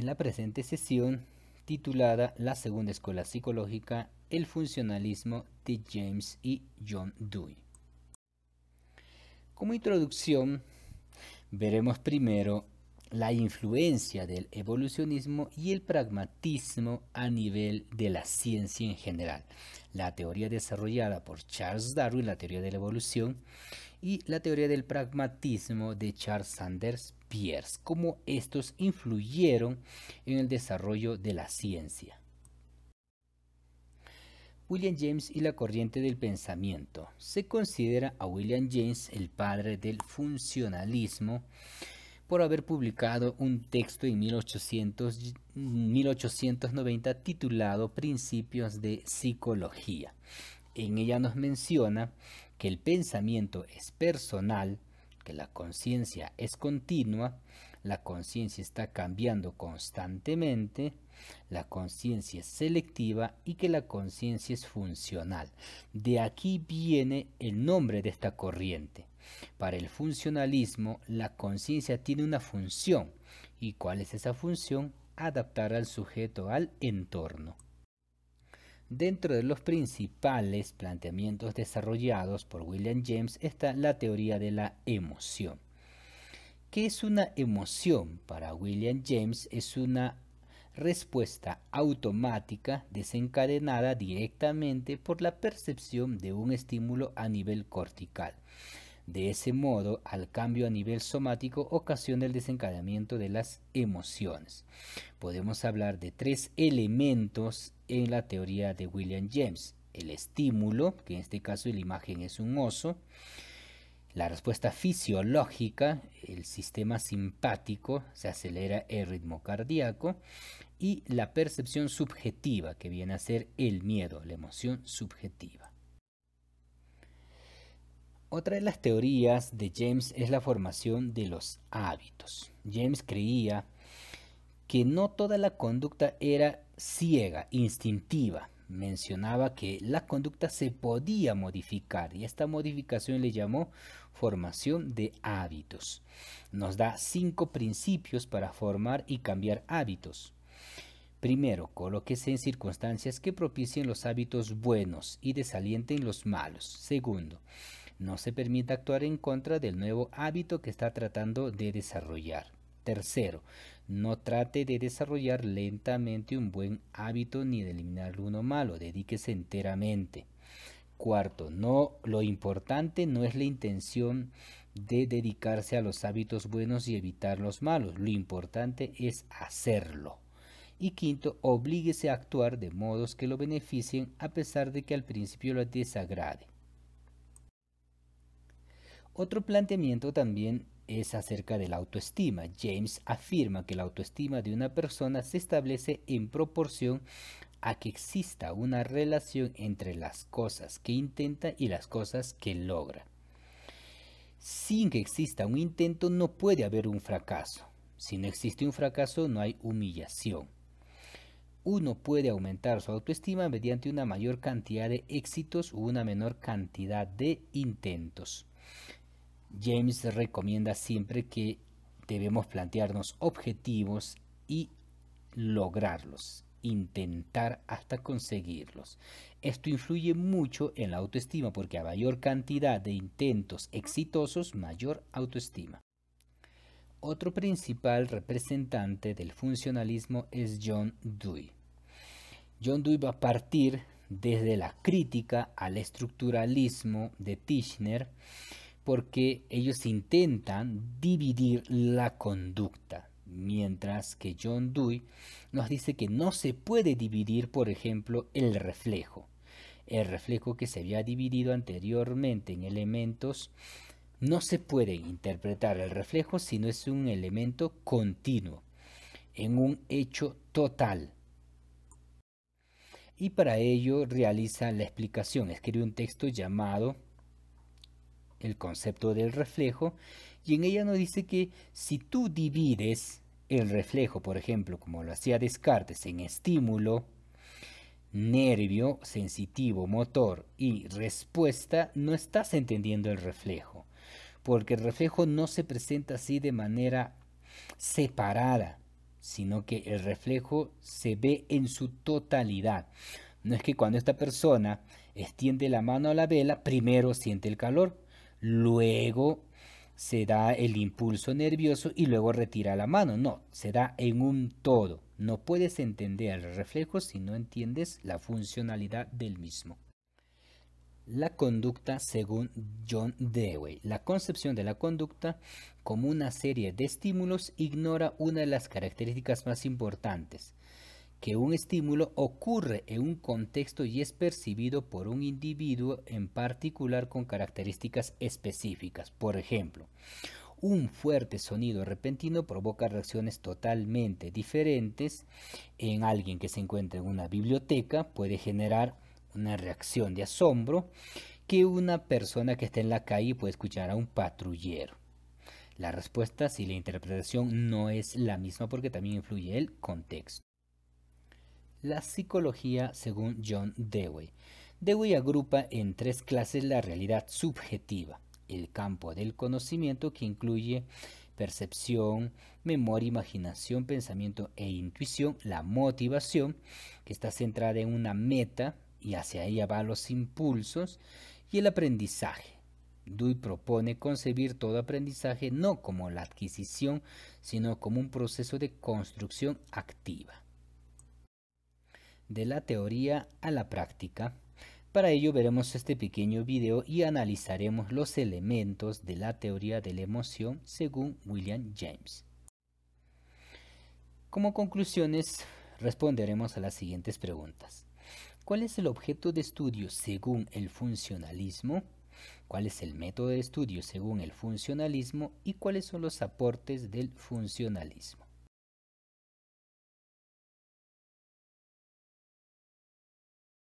en la presente sesión titulada La segunda escuela psicológica, el funcionalismo de James y John Dewey. Como introducción, veremos primero la influencia del evolucionismo y el pragmatismo a nivel de la ciencia en general. La teoría desarrollada por Charles Darwin, la teoría de la evolución, y la teoría del pragmatismo de Charles Sanders Pierce, cómo estos influyeron en el desarrollo de la ciencia. William James y la corriente del pensamiento. Se considera a William James el padre del funcionalismo por haber publicado un texto en 1890 titulado Principios de Psicología. En ella nos menciona que el pensamiento es personal, que la conciencia es continua, la conciencia está cambiando constantemente, la conciencia es selectiva y que la conciencia es funcional. De aquí viene el nombre de esta corriente. Para el funcionalismo, la conciencia tiene una función. ¿Y cuál es esa función? Adaptar al sujeto al entorno. Dentro de los principales planteamientos desarrollados por William James está la teoría de la emoción. ¿Qué es una emoción? Para William James es una respuesta automática desencadenada directamente por la percepción de un estímulo a nivel cortical. De ese modo, al cambio a nivel somático ocasiona el desencadenamiento de las emociones. Podemos hablar de tres elementos en la teoría de William James. El estímulo, que en este caso la imagen es un oso. La respuesta fisiológica, el sistema simpático, se acelera el ritmo cardíaco. Y la percepción subjetiva, que viene a ser el miedo, la emoción subjetiva. Otra de las teorías de James es la formación de los hábitos. James creía que no toda la conducta era ciega, instintiva. Mencionaba que la conducta se podía modificar y esta modificación le llamó formación de hábitos. Nos da cinco principios para formar y cambiar hábitos. Primero, colóquese en circunstancias que propicien los hábitos buenos y desalienten los malos. Segundo, no se permita actuar en contra del nuevo hábito que está tratando de desarrollar. Tercero, no trate de desarrollar lentamente un buen hábito ni de eliminar uno malo, dedíquese enteramente. Cuarto, no, lo importante no es la intención de dedicarse a los hábitos buenos y evitar los malos, lo importante es hacerlo. Y quinto, oblíguese a actuar de modos que lo beneficien a pesar de que al principio lo desagrade. Otro planteamiento también es acerca de la autoestima. James afirma que la autoestima de una persona se establece en proporción a que exista una relación entre las cosas que intenta y las cosas que logra. Sin que exista un intento no puede haber un fracaso. Si no existe un fracaso no hay humillación. Uno puede aumentar su autoestima mediante una mayor cantidad de éxitos o una menor cantidad de intentos. James recomienda siempre que debemos plantearnos objetivos y lograrlos, intentar hasta conseguirlos. Esto influye mucho en la autoestima porque a mayor cantidad de intentos exitosos, mayor autoestima. Otro principal representante del funcionalismo es John Dewey. John Dewey va a partir desde la crítica al estructuralismo de Tischner porque ellos intentan dividir la conducta, mientras que John Dewey nos dice que no se puede dividir, por ejemplo, el reflejo. El reflejo que se había dividido anteriormente en elementos no se puede interpretar el reflejo si no es un elemento continuo, en un hecho total. Y para ello realiza la explicación, escribe un texto llamado el concepto del reflejo, y en ella nos dice que si tú divides el reflejo, por ejemplo, como lo hacía Descartes, en estímulo, nervio, sensitivo, motor y respuesta, no estás entendiendo el reflejo, porque el reflejo no se presenta así de manera separada, sino que el reflejo se ve en su totalidad. No es que cuando esta persona extiende la mano a la vela, primero siente el calor, luego se da el impulso nervioso y luego retira la mano. No, se da en un todo. No puedes entender el reflejo si no entiendes la funcionalidad del mismo. La conducta según John Dewey. La concepción de la conducta como una serie de estímulos ignora una de las características más importantes, que un estímulo ocurre en un contexto y es percibido por un individuo en particular con características específicas. Por ejemplo, un fuerte sonido repentino provoca reacciones totalmente diferentes en alguien que se encuentra en una biblioteca, puede generar una reacción de asombro que una persona que está en la calle puede escuchar a un patrullero. La respuesta si la interpretación no es la misma porque también influye el contexto la psicología según John Dewey. Dewey agrupa en tres clases la realidad subjetiva, el campo del conocimiento que incluye percepción, memoria, imaginación, pensamiento e intuición, la motivación, que está centrada en una meta y hacia ella van los impulsos, y el aprendizaje. Dewey propone concebir todo aprendizaje no como la adquisición, sino como un proceso de construcción activa de la teoría a la práctica. Para ello veremos este pequeño video y analizaremos los elementos de la teoría de la emoción según William James. Como conclusiones, responderemos a las siguientes preguntas. ¿Cuál es el objeto de estudio según el funcionalismo? ¿Cuál es el método de estudio según el funcionalismo? ¿Y cuáles son los aportes del funcionalismo?